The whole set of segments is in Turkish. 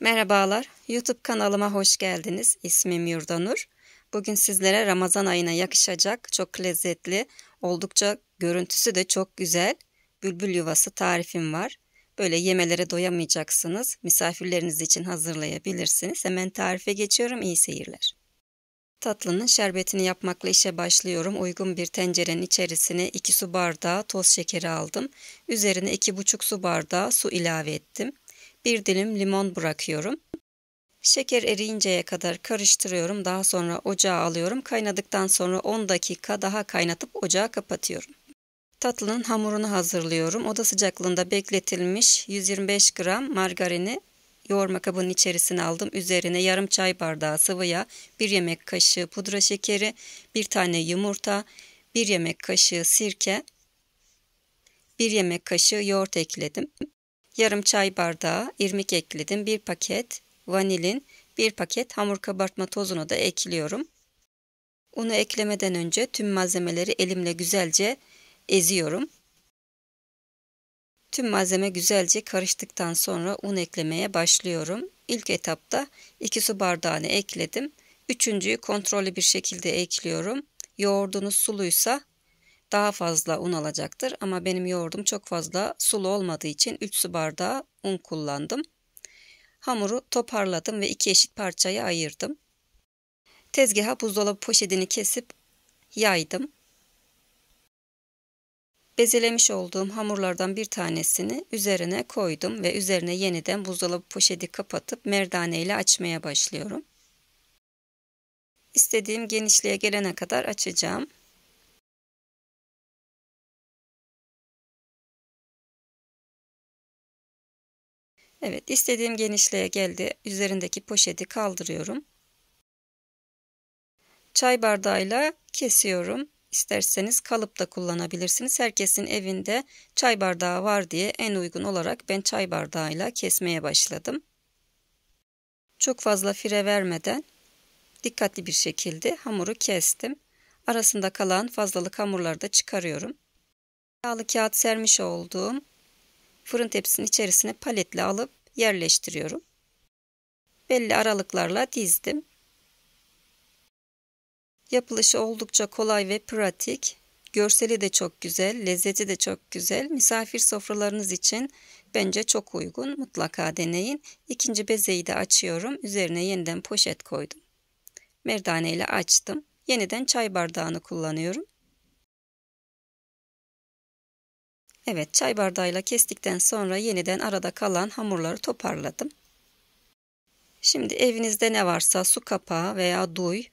Merhabalar, YouTube kanalıma hoş geldiniz. İsmim Yurdanur. Bugün sizlere Ramazan ayına yakışacak çok lezzetli, oldukça görüntüsü de çok güzel bülbül yuvası tarifim var. Böyle yemelere doyamayacaksınız. Misafirleriniz için hazırlayabilirsiniz. Hemen tarife geçiyorum. İyi seyirler. Tatlının şerbetini yapmakla işe başlıyorum. Uygun bir tencerenin içerisine 2 su bardağı toz şekeri aldım. Üzerine 2,5 su bardağı su ilave ettim bir dilim limon bırakıyorum. Şeker eriyinceye kadar karıştırıyorum. Daha sonra ocağa alıyorum. Kaynadıktan sonra 10 dakika daha kaynatıp ocağı kapatıyorum. Tatlının hamurunu hazırlıyorum. Oda sıcaklığında bekletilmiş 125 gram margarini yoğurma kabının içerisine aldım. Üzerine yarım çay bardağı sıvı yağ, 1 yemek kaşığı pudra şekeri, 1 tane yumurta, 1 yemek kaşığı sirke, 1 yemek kaşığı yoğurt ekledim yarım çay bardağı irmik ekledim. Bir paket vanilin, bir paket hamur kabartma tozunu da ekliyorum. Unu eklemeden önce tüm malzemeleri elimle güzelce eziyorum. Tüm malzeme güzelce karıştıktan sonra un eklemeye başlıyorum. İlk etapta 2 su bardağını ekledim. Üçüncüyü kontrollü bir şekilde ekliyorum. Yoğurdunuz suluysa daha fazla un alacaktır ama benim yoğurdum çok fazla sulu olmadığı için 3 su bardağı un kullandım. Hamuru toparladım ve iki eşit parçaya ayırdım. Tezgaha buzdolabı poşetini kesip yaydım. Bezelemiş olduğum hamurlardan bir tanesini üzerine koydum ve üzerine yeniden buzdolabı poşeti kapatıp merdane ile açmaya başlıyorum. İstediğim genişliğe gelene kadar açacağım. Evet istediğim genişliğe geldi. Üzerindeki poşeti kaldırıyorum. Çay bardağıyla kesiyorum. İsterseniz kalıp da kullanabilirsiniz. Herkesin evinde çay bardağı var diye en uygun olarak ben çay bardağıyla kesmeye başladım. Çok fazla fire vermeden dikkatli bir şekilde hamuru kestim. Arasında kalan fazlalık hamurları da çıkarıyorum. Yağlı kağıt sermiş olduğum fırın tepsinin içerisine paletle alıp yerleştiriyorum. Belli aralıklarla dizdim. Yapılışı oldukça kolay ve pratik. Görseli de çok güzel, lezzeti de çok güzel. Misafir sofralarınız için bence çok uygun. Mutlaka deneyin. İkinci bezeyi de açıyorum. Üzerine yeniden poşet koydum. Merdane ile açtım. Yeniden çay bardağını kullanıyorum. Evet çay bardağıyla kestikten sonra yeniden arada kalan hamurları toparladım. Şimdi evinizde ne varsa su kapağı veya duy,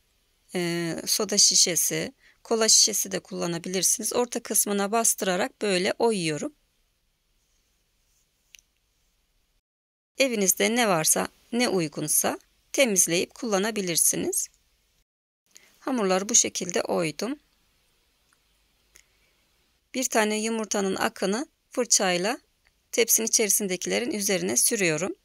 e, soda şişesi, kola şişesi de kullanabilirsiniz. Orta kısmına bastırarak böyle oyuyorum. Evinizde ne varsa, ne uygunsa temizleyip kullanabilirsiniz. Hamurları bu şekilde oydum bir tane yumurtanın akını fırçayla tepsinin içerisindekilerin üzerine sürüyorum.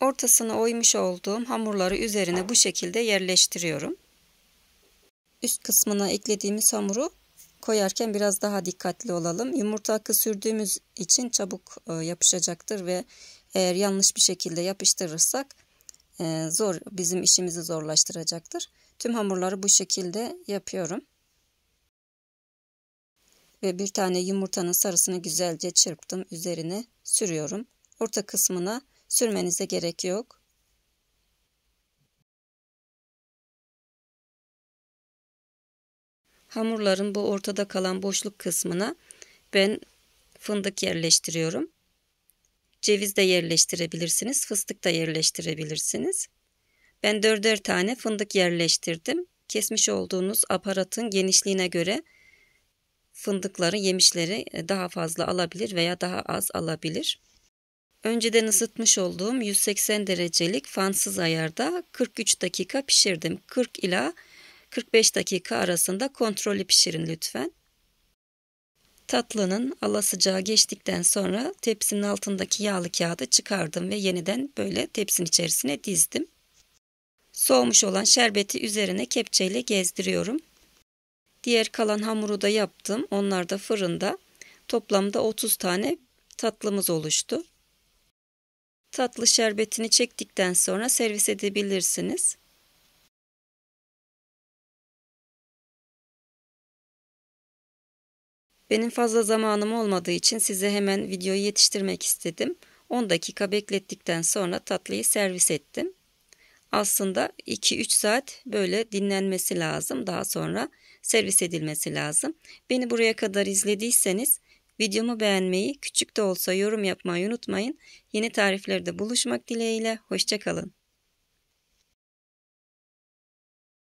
Ortasını oymuş olduğum hamurları üzerine bu şekilde yerleştiriyorum. Üst kısmına eklediğimiz hamuru koyarken biraz daha dikkatli olalım. Yumurta akı sürdüğümüz için çabuk e, yapışacaktır ve eğer yanlış bir şekilde yapıştırırsak e, zor bizim işimizi zorlaştıracaktır. Tüm hamurları bu şekilde yapıyorum ve bir tane yumurtanın sarısını güzelce çırptım. Üzerine sürüyorum. Orta kısmına sürmenize gerek yok. Hamurların bu ortada kalan boşluk kısmına ben fındık yerleştiriyorum. Ceviz de yerleştirebilirsiniz, fıstık da yerleştirebilirsiniz. Ben dörder tane fındık yerleştirdim. Kesmiş olduğunuz aparatın genişliğine göre fındıkları, yemişleri e, daha fazla alabilir veya daha az alabilir. Önceden ısıtmış olduğum 180 derecelik fansız ayarda 43 dakika pişirdim. 40 ila 45 dakika arasında kontrollü pişirin lütfen. Tatlının ala sıcağı geçtikten sonra tepsinin altındaki yağlı kağıdı çıkardım ve yeniden böyle tepsinin içerisine dizdim. Soğumuş olan şerbeti üzerine kepçeyle gezdiriyorum. Diğer kalan hamuru da yaptım. Onlar da fırında. Toplamda 30 tane tatlımız oluştu. Tatlı şerbetini çektikten sonra servis edebilirsiniz. Benim fazla zamanım olmadığı için size hemen videoyu yetiştirmek istedim. 10 dakika beklettikten sonra tatlıyı servis ettim. Aslında 2-3 saat böyle dinlenmesi lazım. Daha sonra servis edilmesi lazım. Beni buraya kadar izlediyseniz videomu beğenmeyi, küçük de olsa yorum yapmayı unutmayın. Yeni tariflerde buluşmak dileğiyle, hoşçakalın.